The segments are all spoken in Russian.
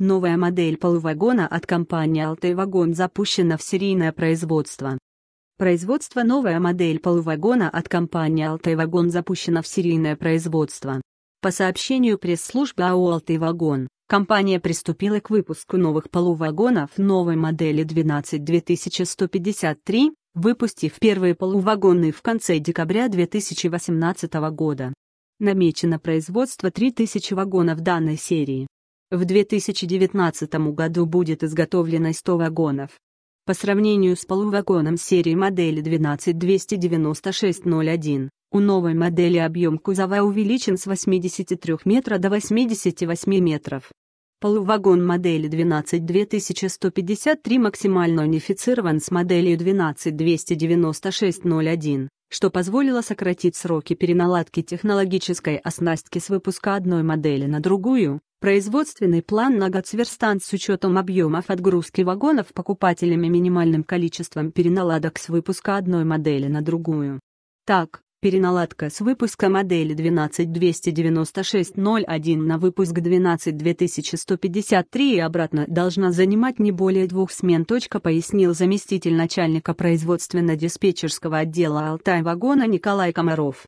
Новая модель полувагона от компании «Алтай Вагон» запущена в серийное производство. Производство новая модель полувагона от компании «Алтай Вагон» запущена в серийное производство. По сообщению пресс-службы АО «Алтай Вагон», компания приступила к выпуску новых полувагонов новой модели 12-2153, выпустив первые полувагоны в конце декабря 2018 года. Намечено производство 3000 вагонов данной серии. В 2019 году будет изготовлено 100 вагонов. По сравнению с полувагоном серии модели 12296-01, у новой модели объем кузова увеличен с 83 метра до 88 метров. Полувагон модели 12 2153 максимально унифицирован с моделью 12 296 01 что позволило сократить сроки переналадки технологической оснастки с выпуска одной модели на другую, Производственный план на Гацверстант с учетом объемов отгрузки вагонов покупателями минимальным количеством переналадок с выпуска одной модели на другую. Так, переналадка с выпуска модели 12 296 01 на выпуск 12 2153 и обратно должна занимать не более двух смен. Точка пояснил заместитель начальника производственно-диспетчерского отдела Алтай-вагона Николай Комаров.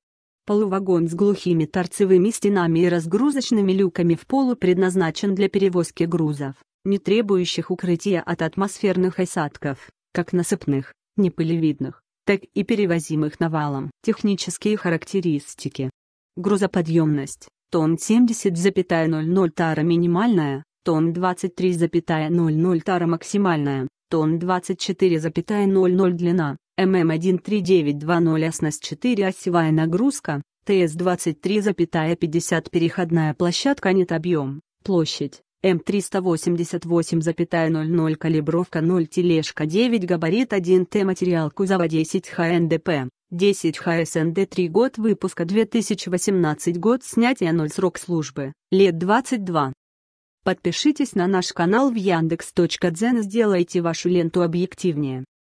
Полувагон с глухими торцевыми стенами и разгрузочными люками в полу предназначен для перевозки грузов, не требующих укрытия от атмосферных осадков, как насыпных, непылевидных, так и перевозимых навалом. Технические характеристики. Грузоподъемность. Тон 70,00 тара минимальная, тон 23,00 тара максимальная, тон 24,00 длина, ММ-13920 АСНАС-4 осевая нагрузка, ТС-23,50 переходная площадка нет объем, площадь, М388,00 калибровка 0 тележка 9 габарит 1 Т материал кузова 10 ХНДП, 10 ХСНД 3 год выпуска 2018 год снятия 0 срок службы, лет 22. Подпишитесь на наш канал в Яндекс.Дзен и сделайте вашу ленту объективнее.